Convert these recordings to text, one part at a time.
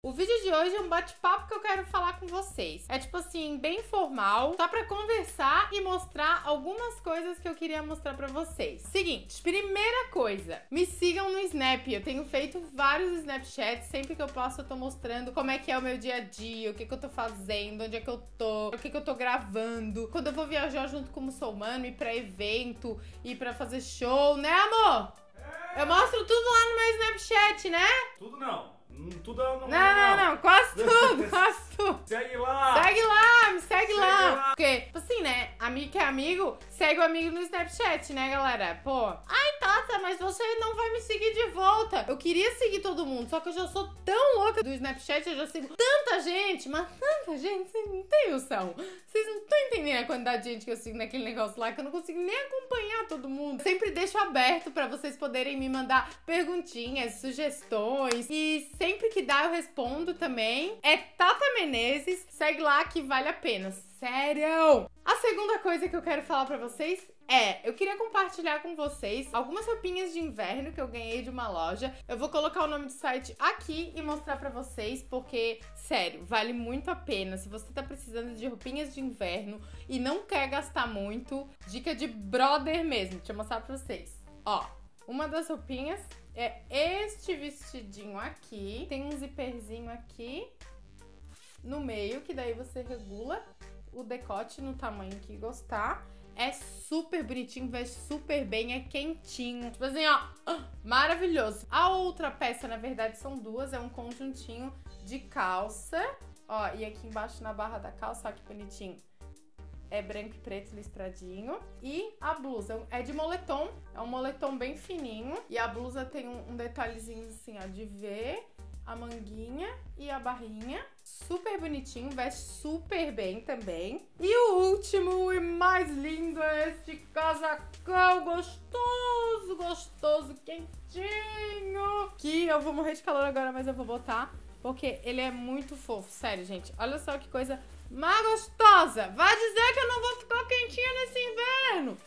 O vídeo de hoje é um bate-papo que eu quero falar com vocês. É tipo assim, bem formal, só para conversar e mostrar algumas coisas que eu queria mostrar para vocês. Seguinte, primeira coisa, me sigam no Snap. Eu tenho feito vários Snapchats, sempre que eu posso eu tô mostrando como é que é o meu dia a dia, o que que eu tô fazendo, onde é que eu tô, o que que eu tô gravando. Quando eu vou viajar junto com o muçulmano e para evento ir para fazer show, né, amor? É. Eu mostro tudo lá no meu Snapchat, né? Tudo não. Hum, tudo não, é, não, não, não, quase tudo, quase tudo. Segue lá! Segue lá, me segue, lá. Porque, tipo assim, né? Amigo que é amigo, segue o amigo no Snapchat, né, galera? Pô. Ai, Tata, tá, tá, mas você não vai me seguir de volta. Eu queria seguir todo mundo, só que eu já sou tão louca do Snapchat, eu já sigo tanta gente, mas tanta gente, vocês não têm noção. Vocês não estão entendendo a quantidade de gente que eu sigo naquele negócio lá, que eu não consigo nem acompanhar todo mundo. Sempre deixo aberto pra vocês poderem me mandar perguntinhas, sugestões e sempre sempre que dá eu respondo também. É Tata Menezes, segue lá que vale a pena. Sério! A segunda coisa que eu quero falar para vocês é, eu queria compartilhar com vocês algumas roupinhas de inverno que eu ganhei de uma loja. Eu vou colocar o nome do site aqui e mostrar para vocês, porque, sério, vale muito a pena. Se você tá precisando de roupinhas de inverno e não quer gastar muito, dica de brother mesmo. Deixa eu mostrar pra vocês. Ó, uma das roupinhas é este vestidinho aqui. Tem um zíperzinho aqui no meio, que daí você regula o decote no tamanho que gostar. É super bonitinho, veste super bem, é quentinho. Tipo assim, ó, ah, maravilhoso. A outra peça, na verdade, são duas. É um conjuntinho de calça. Ó, e aqui embaixo na barra da calça, ó, que bonitinho é branco e preto listradinho. E a blusa é de moletom, é um moletom bem fininho. E a blusa tem um, detalhezinho assim, ó, de V, a manguinha e a barrinha. Super bonitinho, veste super bem também. E o último e mais lindo é este casacão gostoso, gostoso, quentinho. Que eu vou morrer de calor agora, mas eu vou botar porque ele é muito fofo, sério, gente. Olha só que coisa mais gostosa. Vai dizer que eu não vou ficar quentinha nesse inverno.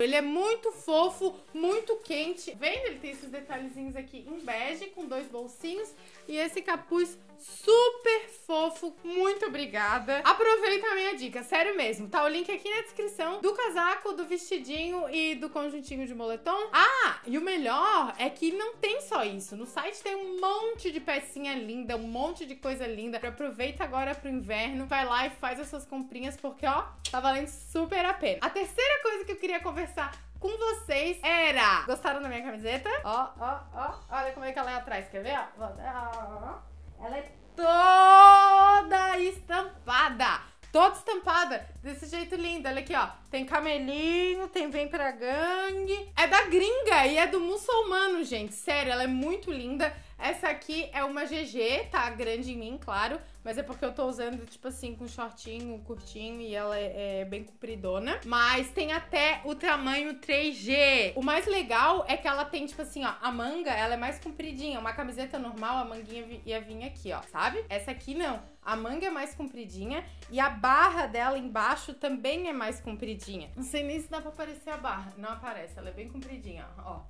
Ele é muito fofo, muito quente. Vendo? Ele tem esses detalhezinhos aqui em bege, com dois bolsinhos. E esse capuz super fofo. Muito obrigada. Aproveita a minha dica, sério mesmo. Tá o link aqui na descrição do casaco, do vestidinho e do conjuntinho de moletom. Ah, e o melhor é que não tem só isso. No site tem um monte de pecinha linda, um monte de coisa linda. Aproveita agora pro inverno, vai lá e faz as suas comprinhas, porque ó, tá valendo super a pena. A terceira coisa que eu queria conversar com vocês era. Gostaram da minha camiseta? Ó, ó, ó. Olha como é que ela é atrás, quer ver? Ó. Ela é toda estampada. Toda estampada, desse jeito lindo. Olha aqui, ó. Tem camelinho, tem vem pra gangue. É da gringa e é do muçulmano, gente. Sério, ela é muito linda. Essa aqui é uma GG, tá grande em mim, claro. Mas é porque eu tô usando, tipo assim, com shortinho, curtinho e ela é, é bem compridona. Mas tem até o tamanho 3G. O mais legal é que ela tem, tipo assim, ó, a manga, ela é mais compridinha. Uma camiseta normal, a manguinha ia vir aqui, ó, sabe? Essa aqui não. A manga é mais compridinha e a barra dela embaixo também é mais compridinha. Não sei nem se dá pra aparecer a barra. Não aparece, ela é bem compridinha, ó.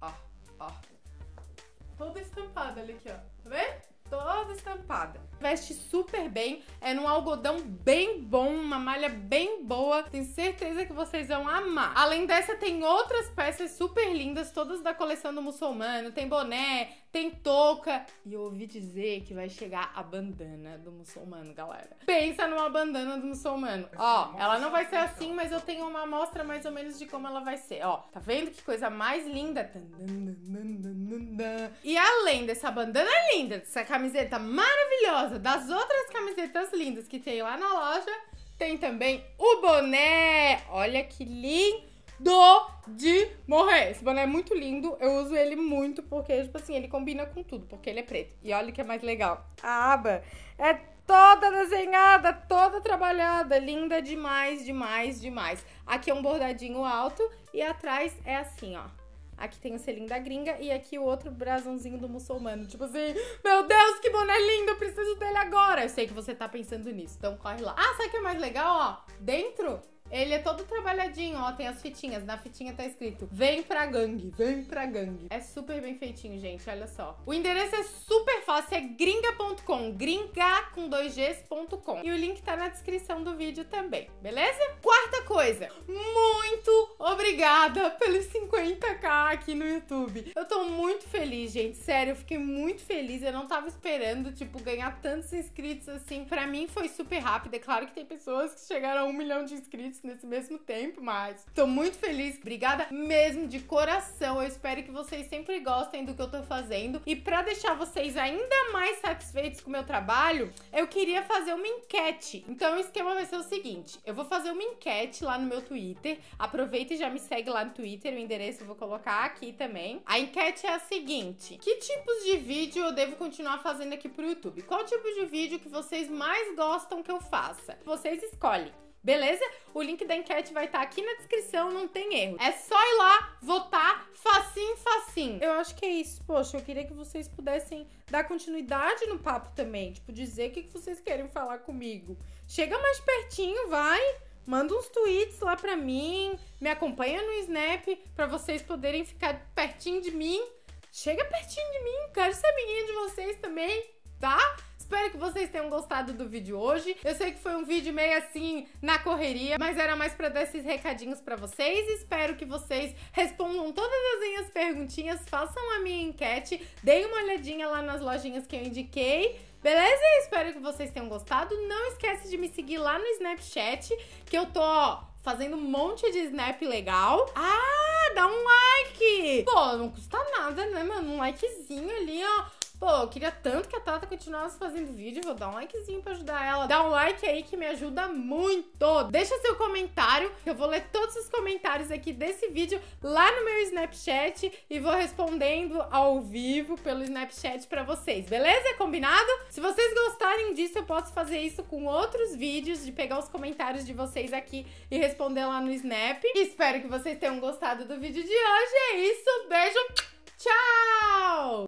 Ó, ó toda estampada, olha aqui, ó. Tá vendo? Toda estampada. Veste super bem, é num algodão bem bom, uma malha bem boa. Tenho certeza que vocês vão amar. Além dessa, tem outras peças super lindas, todas da coleção do muçulmano. Tem boné, tem touca. E eu ouvi dizer que vai chegar a bandana do muçulmano, galera. Pensa numa bandana do muçulmano. Ó, ela não vai ser assim, mas eu tenho uma amostra mais ou menos de como ela vai ser. Ó, tá vendo que coisa mais linda? E além dessa bandana linda, dessa camiseta maravilhosa, das outras camisetas lindas que tem lá na loja, tem também o boné. Olha que lindo! do de morrer. Esse boné é muito lindo, eu uso ele muito porque, tipo assim, ele combina com tudo, porque ele é preto. E olha o que é mais legal. A aba é toda desenhada, toda trabalhada, linda demais, demais, demais. Aqui é um bordadinho alto e atrás é assim, ó. Aqui tem o selinho da gringa e aqui o outro brasãozinho do muçulmano. Tipo assim, meu Deus, que boné lindo, eu preciso dele agora. Eu sei que você tá pensando nisso, então corre lá. Ah, sabe o que é mais legal, ó? Dentro ele é todo trabalhadinho, ó, tem as fitinhas. Na fitinha tá escrito: Vem pra gangue, vem pra gangue. É super bem feitinho, gente, olha só. O endereço é super fácil, é gringa.com, gringa com dois gs.com. E o link tá na descrição do vídeo também, beleza? Quarta coisa, muito obrigada pelos 50k aqui no YouTube. Eu tô muito feliz, gente, sério, eu fiquei muito feliz. Eu não tava esperando, tipo, ganhar tantos inscritos assim. Pra mim foi super rápido. É claro que tem pessoas que chegaram a um milhão de inscritos isso nesse mesmo tempo, mas tô muito feliz. Obrigada mesmo de coração. Eu espero que vocês sempre gostem do que eu tô fazendo. E para deixar vocês ainda mais satisfeitos com o meu trabalho, eu queria fazer uma enquete. Então o esquema vai ser o seguinte: eu vou fazer uma enquete lá no meu Twitter. Aproveita e já me segue lá no Twitter, o endereço eu vou colocar aqui também. A enquete é a seguinte: que tipos de vídeo eu devo continuar fazendo aqui pro YouTube? Qual tipo de vídeo que vocês mais gostam que eu faça? Vocês escolhem beleza? O link da enquete vai estar tá aqui na descrição, não tem erro. É só ir lá, votar, facinho, facinho. Eu acho que é isso. Poxa, eu queria que vocês pudessem dar continuidade no papo também. Tipo, dizer o que, vocês querem falar comigo. Chega mais pertinho, vai. Manda uns tweets lá pra mim. Me acompanha no Snap pra vocês poderem ficar pertinho de mim. Chega pertinho de mim, quero ser amiguinha de vocês também, tá? Espero que vocês tenham gostado do vídeo hoje. Eu sei que foi um vídeo meio assim na correria, mas era mais para dar esses recadinhos para vocês. Espero que vocês respondam todas as minhas perguntinhas, façam a minha enquete, deem uma olhadinha lá nas lojinhas que eu indiquei. Beleza? Espero que vocês tenham gostado. Não esquece de me seguir lá no Snapchat, que eu tô fazendo um monte de snap legal. Ah, dá um like! Pô, não custa nada, né, mano? Um likezinho ali, ó. Pô, eu queria tanto que a Tata continuasse fazendo vídeo. Vou dar um likezinho pra ajudar ela. Dá um like aí que me ajuda muito. Deixa seu comentário. Eu vou ler todos os comentários aqui desse vídeo lá no meu Snapchat e vou respondendo ao vivo pelo Snapchat pra vocês, beleza? Combinado? Se vocês gostarem disso, eu posso fazer isso com outros vídeos, de pegar os comentários de vocês aqui e responder lá no Snap. Espero que vocês tenham gostado do vídeo de hoje. É isso. Beijo. Tchau!